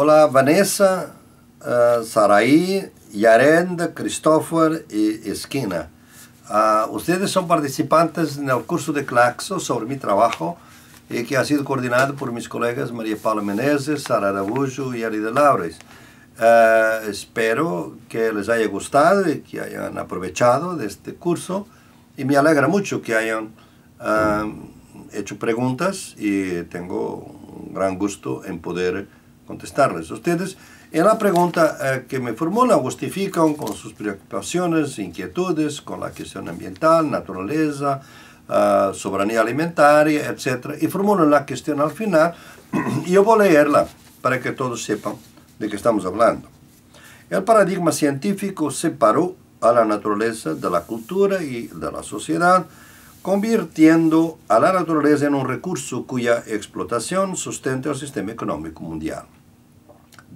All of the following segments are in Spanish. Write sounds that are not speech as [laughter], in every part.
Hola Vanessa, eh, Saraí, Yarenda, Christopher y Esquina. Ah, ustedes son participantes en el curso de Claxo sobre mi trabajo y eh, que ha sido coordinado por mis colegas María Paula Menezes, Sara Araújo y Arida Laures. Eh, espero que les haya gustado y que hayan aprovechado de este curso y me alegra mucho que hayan hecho preguntas y tengo un gran gusto en poder contestarles a ustedes. En la pregunta eh, que me formula justifican con sus preocupaciones, inquietudes con la cuestión ambiental, naturaleza, eh, soberanía alimentaria, etc. Y formulan la cuestión al final [clears throat] y yo voy a leerla para que todos sepan de qué estamos hablando. El paradigma científico separó a la naturaleza de la cultura y de la sociedad, convirtiendo a la naturaleza en un recurso cuya explotación sustenta el sistema económico mundial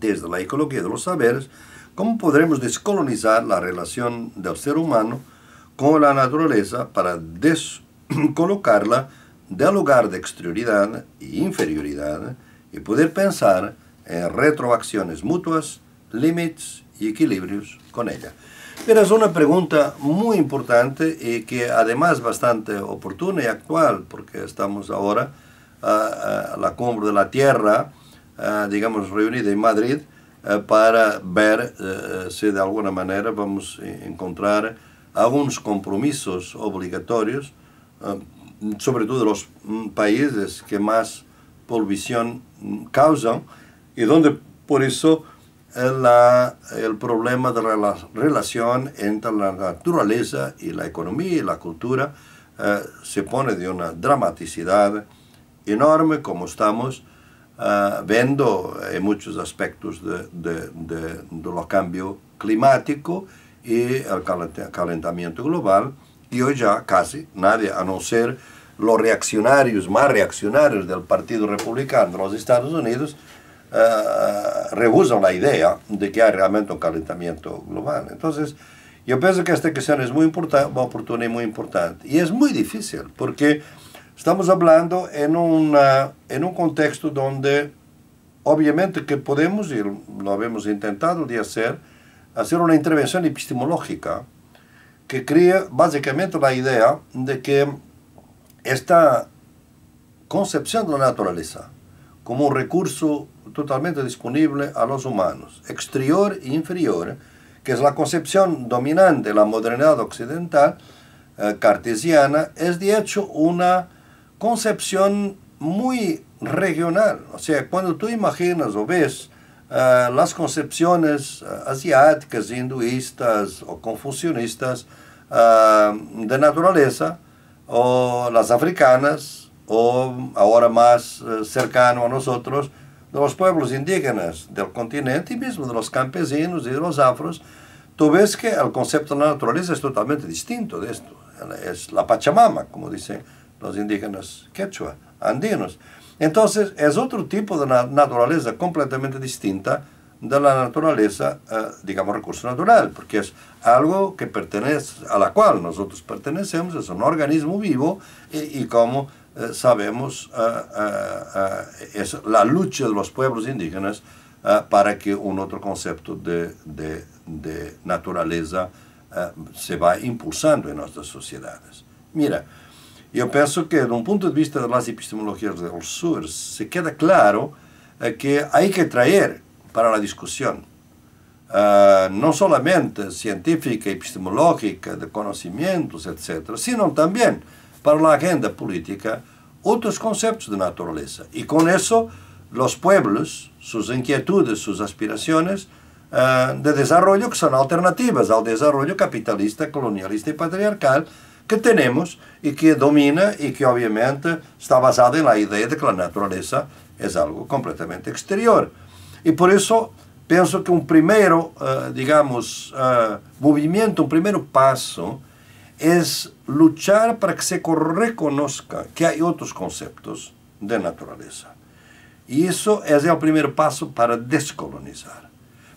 desde la ecología de los saberes, cómo podremos descolonizar la relación del ser humano con la naturaleza para descolocarla del lugar de exterioridad e inferioridad y poder pensar en retroacciones mutuas, límites y equilibrios con ella. Pero es una pregunta muy importante y que además bastante oportuna y actual, porque estamos ahora a la cumbre de la Tierra, eh, digamos, reunida en Madrid eh, para ver eh, si de alguna manera vamos a encontrar algunos compromisos obligatorios, sobre todo de los mm, países que más polución mm, causan y donde por eso el problema de la relación entre la naturaleza y la economía y la cultura se pone de una dramaticidad enorme como estamos Viendo ah, vendo en eh, muchos aspectos de, de, de, de lo cambio climático y el calentamiento global, y hoy ya casi nadie, a no ser los reaccionarios, más reaccionarios del Partido Republicano de los Estados Unidos, ah, rehusan la idea de que hay realmente un calentamiento global. Entonces, yo pienso que esta cuestión es muy importante, una oportunidad muy importante. Y es muy difícil, porque Estamos hablando en, una, en un contexto donde obviamente que podemos, y lo hemos intentado de hacer, hacer una intervención epistemológica que crea básicamente la idea de que esta concepción de la naturaleza como un recurso totalmente disponible a los humanos, exterior e inferior, que es la concepción dominante de la modernidad occidental eh, cartesiana, es de hecho una concepción muy regional. O sea, cuando tú imaginas o ves eh, las concepciones eh, asiáticas, hinduistas o confucionistas eh, de naturaleza, o las africanas, o ahora más cercano a nosotros, de los pueblos indígenas del continente y mismo de los campesinos y de los afros, tú ves que el concepto de la naturaleza es totalmente distinto de esto. Es la Pachamama, como dicen los indígenas quechua, andinos. Entonces es otro tipo de naturaleza completamente distinta de la naturaleza, eh, digamos, recurso natural, porque es algo que pertenece, a la cual nosotros pertenecemos, es un organismo vivo y, como eh, sabemos, eh, es la lucha de los pueblos indígenas para que un otro concepto de, de, de naturaleza se va impulsando en nuestras sociedades. Mira, yo pienso que, desde un punto de vista de las epistemologías los sur, se queda claro eh, que hay que traer para la discusión, eh, no solamente científica, epistemológica, de conocimientos, etc., sino también para la agenda política otros conceptos de naturaleza. Y con eso los pueblos, sus inquietudes, sus aspiraciones eh, de desarrollo que son alternativas al desarrollo capitalista, colonialista y patriarcal, que tenemos y que domina y que obviamente está basada en la idea de que la naturaleza es algo completamente exterior. Y por eso pienso que un primero, eh, digamos, eh, movimiento, un primer paso es luchar para que se reconozca que hay otros conceptos de naturaleza. Y eso es el primer paso para descolonizar.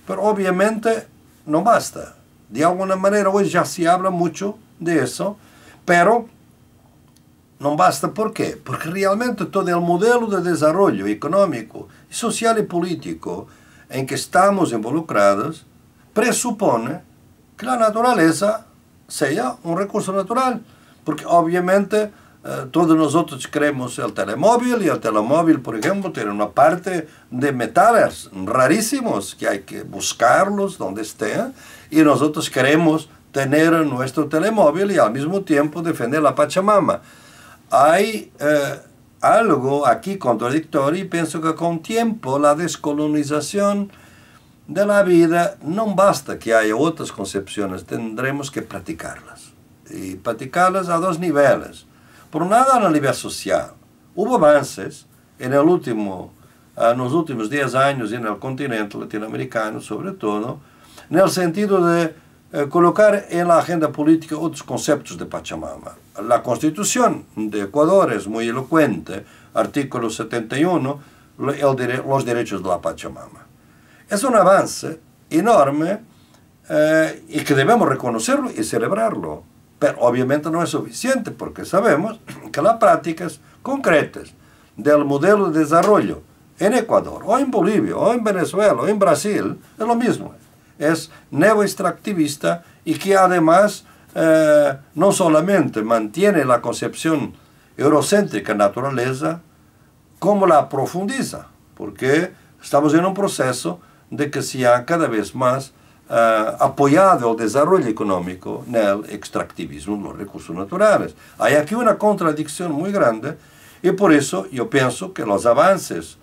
Pero obviamente no basta. De alguna manera hoy ya se habla mucho de eso, pero no basta, ¿por qué? Porque realmente todo el modelo de desarrollo económico, e social y e político en em que estamos involucrados presupone que la naturaleza sea un um recurso natural, porque obviamente eh, todos nosotros queremos el telemóvil y e el telemóvil, por ejemplo, tiene una parte de metales rarísimos que hay que buscarlos donde estén y nosotros queremos tener nuestro telemóvil y al mismo tiempo defender la Pachamama. Hay eh, algo aquí contradictorio y pienso que con tiempo la descolonización de la vida no basta que haya otras concepciones, tendremos que practicarlas. Y practicarlas a dos niveles. Por un lado, a nivel social. Hubo avances en, el último, en los últimos 10 años en el continente latinoamericano, sobre todo, en el sentido de eh, colocar en la agenda política otros conceptos de Pachamama. La Constitución de Ecuador es muy elocuente, artículo 71, los derechos de la Pachamama. Es un avance enorme eh, y que debemos reconocerlo y celebrarlo. Pero obviamente no es suficiente porque sabemos que las prácticas concretas del modelo de desarrollo en Ecuador, o en Bolivia, o en Venezuela, o en Brasil, es lo mismo es neoextractivista y que además eh, no solamente mantiene la concepción eurocéntrica naturaleza, como la profundiza, porque estamos en un proceso de que se ha cada vez más eh, apoyado el desarrollo económico en el extractivismo de los recursos naturales. Hay aquí una contradicción muy grande y por eso yo pienso que los avances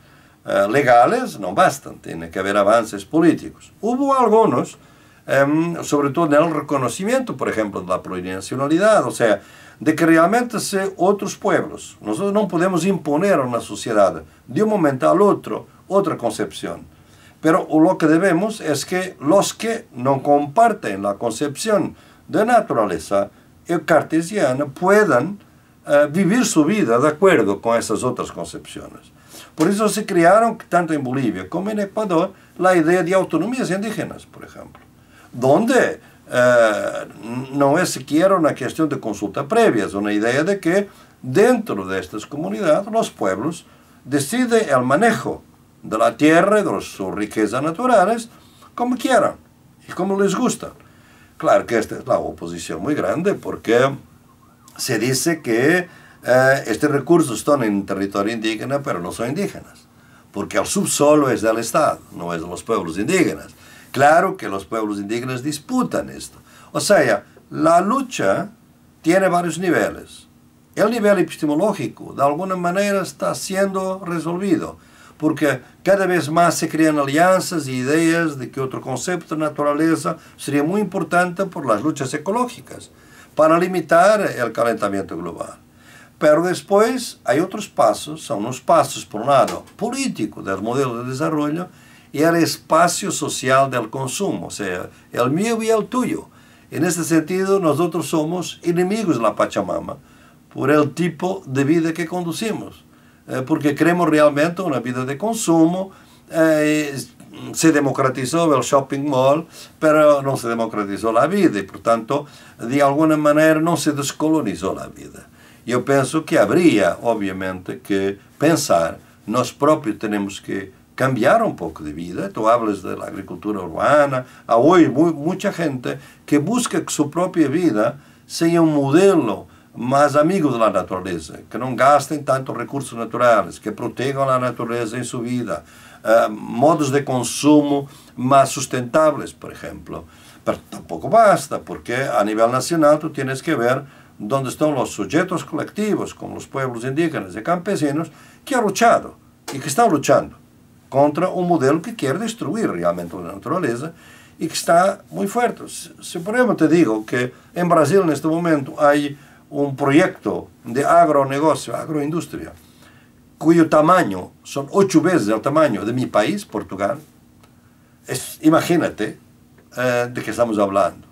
eh, legales no bastan, tiene que haber avances políticos. Hubo algunos, em, sobre todo en el reconocimiento, por ejemplo, de la plurinacionalidad, o sea, de que realmente se otros pueblos. Nosotros no podemos imponer a una sociedad de un momento al otro otra concepción. Pero lo que debemos es que los que no comparten la concepción de naturaleza cartesiana puedan eh, vivir su vida de acuerdo con esas otras concepciones. Por eso se crearon, tanto en Bolivia como en Ecuador, la idea de autonomías indígenas, por ejemplo, donde eh, no es siquiera una cuestión de consulta previa, es una idea de que dentro de estas comunidades los pueblos deciden el manejo de la tierra y de sus riquezas naturales como quieran y como les gusta. Claro que esta es la oposición muy grande porque se dice que eh, estos recursos están en territorio indígena, pero no son indígenas, porque el subsuelo es del Estado, no es de los pueblos indígenas. Claro que los pueblos indígenas disputan esto. O sea, la lucha tiene varios niveles. El nivel epistemológico, de alguna manera, está siendo resolvido, porque cada vez más se crean alianzas y ideas de que otro concepto de naturaleza sería muy importante por las luchas ecológicas para limitar el calentamiento global. Pero después hay otros pasos, son los pasos, por un lado, políticos del modelo de desarrollo y el espacio social del consumo, o sea, el mío y el tuyo. En este sentido, nosotros somos enemigos de la Pachamama por el tipo de vida que conducimos, eh, porque creemos realmente una vida de consumo, eh, se democratizó el shopping mall, pero no se democratizó la vida y por tanto de alguna manera no se descolonizó la vida. Yo pienso que habría obviamente que pensar, nosotros propios tenemos que cambiar un poco de vida. Tú hablas de la agricultura urbana, hoy muy, mucha gente que busca que su propia vida sea un modelo más amigo de la naturaleza, que no gasten tantos recursos naturales, que protejan la naturaleza en su vida, eh, modos de consumo más sustentables, por ejemplo. Pero tampoco basta, porque a nivel nacional tú tienes que ver dónde están los sujetos colectivos, como los pueblos indígenas y campesinos, que han luchado y que están luchando contra un modelo que quiere destruir realmente la naturaleza y que está muy fuerte. Si por ejemplo te digo que en Brasil en este momento hay un proyecto de agronegocio, agroindustria, cuyo tamaño son ocho veces el tamaño de mi país, Portugal, es, imagínate eh, de qué estamos hablando.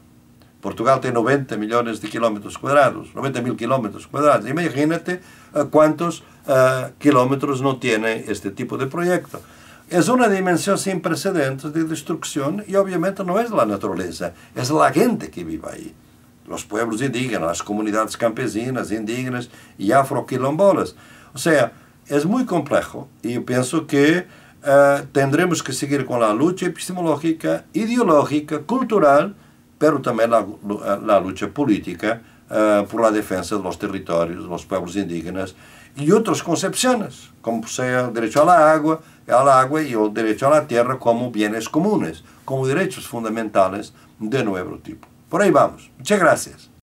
Portugal tiene 90 millones de kilómetros cuadrados, 90 mil kilómetros cuadrados. Imagínate eh, cuántos eh, kilómetros no tiene este tipo de proyecto. Es una dimensión sin precedentes de destrucción y obviamente no es la naturaleza, es la gente que vive ahí. Los pueblos indígenas, las comunidades campesinas, indígenas y afroquilombolas. O sea, es muy complejo y yo pienso que eh, tendremos que seguir con la lucha epistemológica, ideológica, cultural, pero también la, eh, lucha política eh, por la defensa de los territorios, de los pueblos indígenas y otras concepciones, como sea el derecho a la agua, al agua y el derecho a la tierra como bienes comunes, como derechos fundamentales de nuevo tipo. Por ahí vamos. Muchas gracias.